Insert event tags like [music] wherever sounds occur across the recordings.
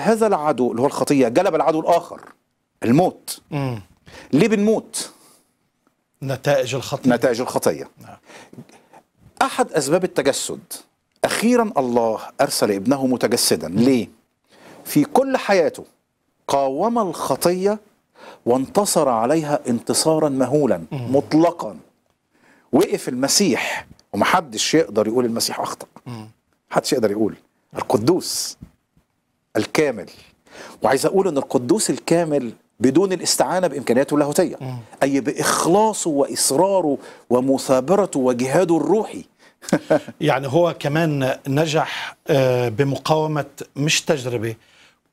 هذا العدو اللي هو الخطية جلب العدو الآخر الموت مم. ليه بنموت؟ نتائج الخطية نتائج الخطية نعم. أحد أسباب التجسد أخيرا الله أرسل ابنه متجسدا ليه؟ في كل حياته قاوم الخطية وانتصر عليها انتصارا مهولا مم. مطلقا وقف المسيح ومحدش يقدر يقول المسيح أخطأ محدش يقدر يقول القدوس الكامل وعايز أقول أن القدوس الكامل بدون الاستعانة بإمكانياته اللاهوتية أي بإخلاصه وإصراره ومثابرته وجهاده الروحي [laughs] يعني هو كمان نجح آه، بمقاومة مش تجربة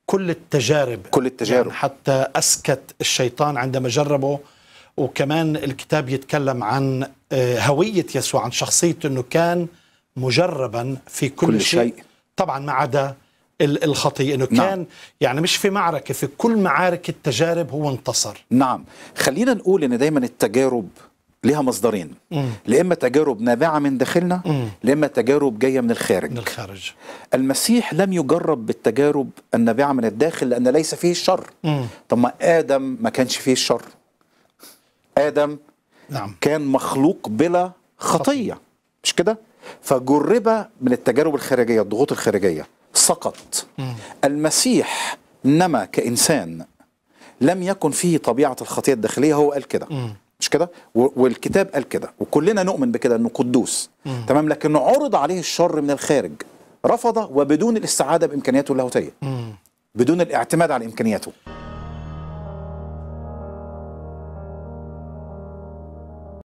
كل التجارب كل التجارب يعني حتى أسكت الشيطان عندما جربه وكمان الكتاب يتكلم عن آه، هوية يسوع عن شخصيته أنه كان مجربا في كل, كل شيء. شيء طبعا ما عدا الخطيئة أنه نعم. كان يعني مش في معركة في كل معارك التجارب هو انتصر نعم خلينا نقول أن دايما التجارب لها مصدرين لا اما تجارب نابعه من داخلنا لا اما تجارب جايه من الخارج من الخارج المسيح لم يجرب بالتجارب النابعه من الداخل لان ليس فيه الشر طب ما ادم ما كانش فيه الشر ادم نعم. كان مخلوق بلا خطيه مش كده فجرب من التجارب الخارجيه الضغوط الخارجيه سقط المسيح نما كإنسان لم يكن فيه طبيعة الخطية الداخلية هو قال كده مش كده والكتاب قال كده وكلنا نؤمن بكده انه قدوس تمام لكن عرض عليه الشر من الخارج رفض وبدون الاستعاده بامكانياته اللاهوتيه بدون الاعتماد على امكانياته